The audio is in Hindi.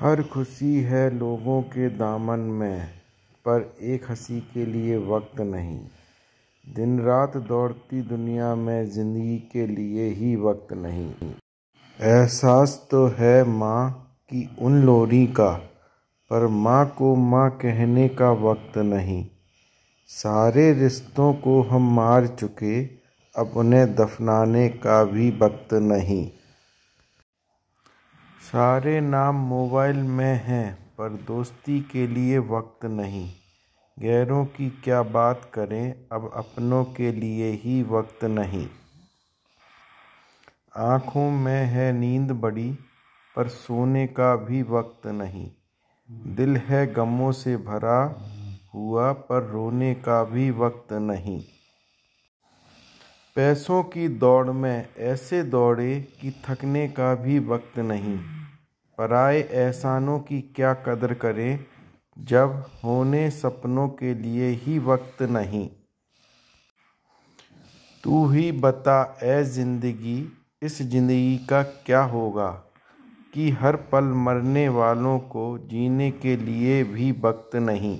हर खुशी है लोगों के दामन में पर एक हंसी के लिए वक्त नहीं दिन रात दौड़ती दुनिया में ज़िंदगी के लिए ही वक्त नहीं एहसास तो है माँ की उन लोरी का पर माँ को माँ कहने का वक्त नहीं सारे रिश्तों को हम मार चुके अब उन्हें दफनाने का भी वक्त नहीं सारे नाम मोबाइल में हैं पर दोस्ती के लिए वक्त नहीं गैरों की क्या बात करें अब अपनों के लिए ही वक्त नहीं आँखों में है नींद बड़ी पर सोने का भी वक्त नहीं दिल है गमों से भरा हुआ पर रोने का भी वक्त नहीं पैसों की दौड़ में ऐसे दौड़े कि थकने का भी वक्त नहीं पराए एहसानों की क्या कदर करें जब होने सपनों के लिए ही वक्त नहीं तू ही बता ए ज़िंदगी इस ज़िंदगी का क्या होगा कि हर पल मरने वालों को जीने के लिए भी वक्त नहीं